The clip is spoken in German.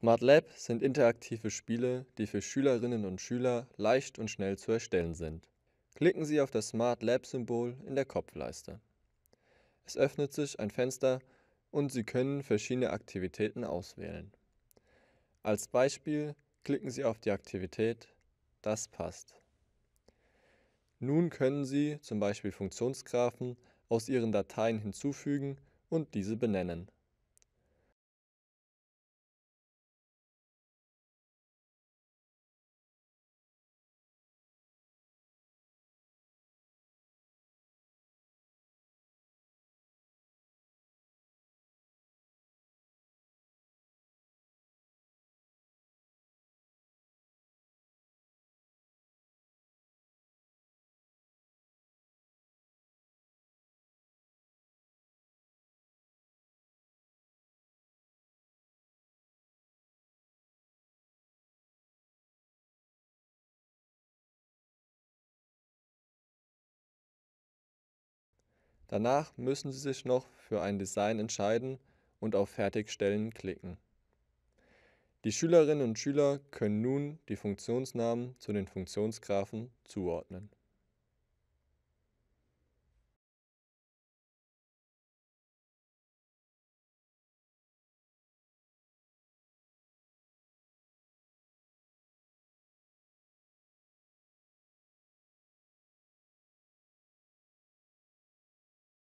Smart Lab sind interaktive Spiele, die für Schülerinnen und Schüler leicht und schnell zu erstellen sind. Klicken Sie auf das Smart Lab-Symbol in der Kopfleiste. Es öffnet sich ein Fenster und Sie können verschiedene Aktivitäten auswählen. Als Beispiel klicken Sie auf die Aktivität Das passt. Nun können Sie zum Beispiel Funktionsgrafen aus Ihren Dateien hinzufügen und diese benennen. Danach müssen Sie sich noch für ein Design entscheiden und auf Fertigstellen klicken. Die Schülerinnen und Schüler können nun die Funktionsnamen zu den Funktionsgraphen zuordnen